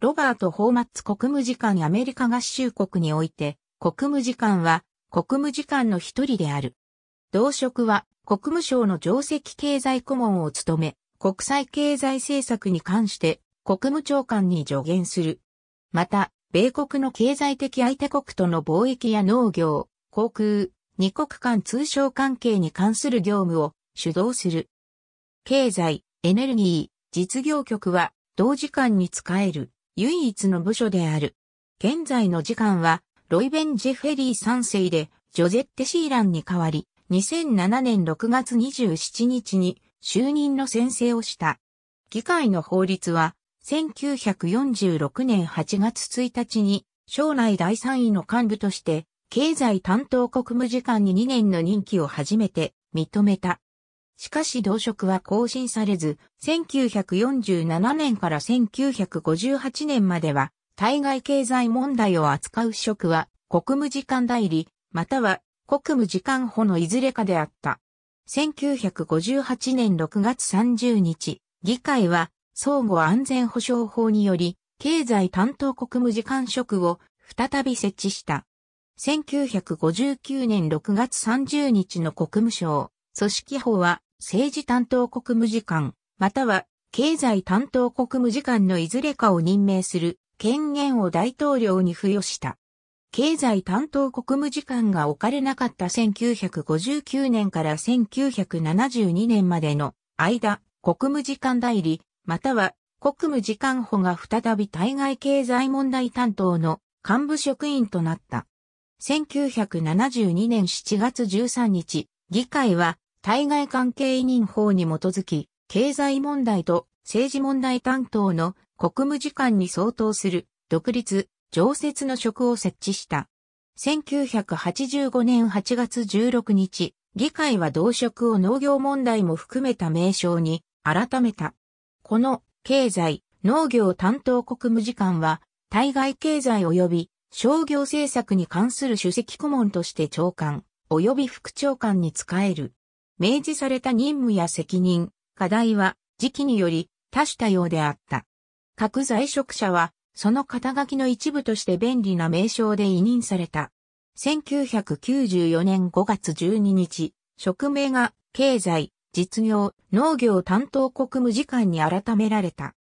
ロバート・ホーマッツ国務次官アメリカ合衆国において、国務次官は国務次官の一人である。同職は国務省の上席経済顧問を務め、国際経済政策に関して国務長官に助言する。また、米国の経済的相手国との貿易や農業、航空、二国間通商関係に関する業務を主導する。経済、エネルギー、実業局は同時間に使える。唯一の部署である。現在の次官は、ロイベン・ジェフェリー3世で、ジョゼッテ・シーランに代わり、2007年6月27日に就任の宣誓をした。議会の法律は、1946年8月1日に、将来第3位の幹部として、経済担当国務次官に2年の任期を初めて認めた。しかし同職は更新されず、1947年から1958年までは、対外経済問題を扱う職は、国務次官代理、または国務次官補のいずれかであった。1958年6月30日、議会は、相互安全保障法により、経済担当国務次官職を再び設置した。1959年6月30日の国務省、組織法は政治担当国務次官、または経済担当国務次官のいずれかを任命する権限を大統領に付与した。経済担当国務次官が置かれなかった1959年から1972年までの間、国務次官代理、または国務次官補が再び対外経済問題担当の幹部職員となった。1972年7月13日、議会は対外関係委任法に基づき、経済問題と政治問題担当の国務次官に相当する独立、常設の職を設置した。1985年8月16日、議会は同職を農業問題も含めた名称に改めた。この経済、農業担当国務次官は、対外経済及び商業政策に関する主席顧問として長官、及び副長官に使える。明示された任務や責任、課題は時期により多種多様であった。各在職者はその肩書きの一部として便利な名称で委任された。1994年5月12日、職名が経済、実業、農業担当国務次官に改められた。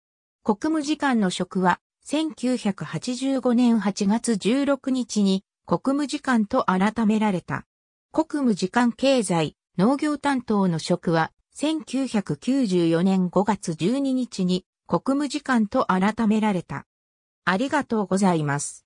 国務次官の職は1985年8月16日に国務次官と改められた。国務次官経済、農業担当の職は、1994年5月12日に国務次官と改められた。ありがとうございます。